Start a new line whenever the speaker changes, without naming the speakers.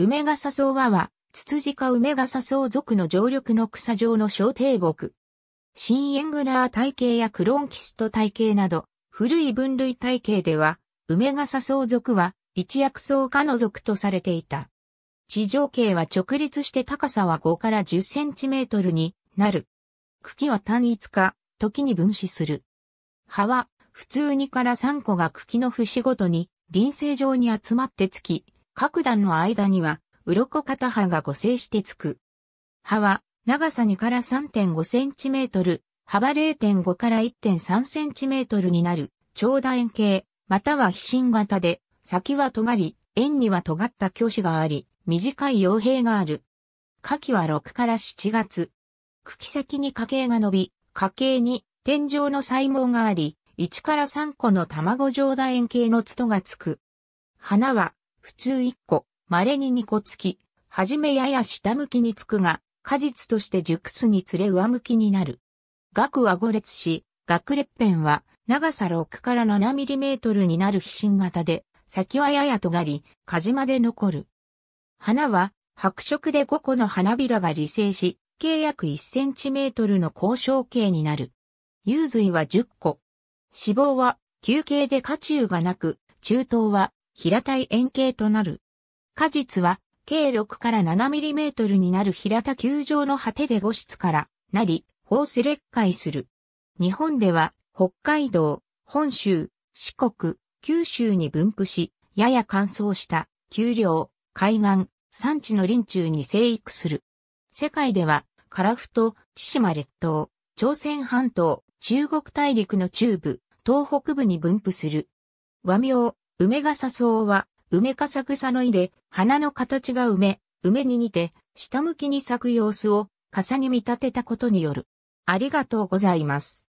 梅笠草和は、ツツジ科梅笠草属の常緑の草状の小低木。新エングラー体系やクロンキスト体系など、古い分類体系では、梅笠草属は、一薬草科の属とされていた。地上径は直立して高さは5から10センチメートルになる。茎は単一化、時に分子する。葉は、普通2から3個が茎の節ごとに、輪生状に集まってつき、各段の間には、鱗型葉が互成してつく。葉は、長さ2から3.5センチメートル、幅0.5から1.3センチメートルになる、長楕円形、または飛信型で、先は尖り、円には尖った鋸子があり、短い傭兵がある。花季は6から7月。茎先に家系が伸び、家系に天井の細毛があり、1から3個の卵状楕円形の筒がつく。花は普通1個、稀に2個付き、はじめやや下向きにつくが、果実として熟すにつれ上向きになる。額は五列し、額裂片は長さ6から7ミリメートルになる飛信型で、先はやや尖り、かじまで残る。花は白色で5個の花びらが理性し、計約1センチメートルの交渉形になる。幽髄は10個。脂肪は球形で下中がなく、中等は平たい円形となる。果実は、計6から7ミリメートルになる平田球状の果てで5室からなり、ホス裂解する。日本では、北海道、本州、四国、九州に分布し、やや乾燥した、丘陵、海岸、山地の林中に生育する。世界では、フト、千島列島、朝鮮半島、中国大陸の中部、東北部に分布する。和名、梅笠草は、梅笠草のいで、花の形が梅、梅に似て、下向きに咲く様子を、傘に見立てたことによる。ありがとうございます。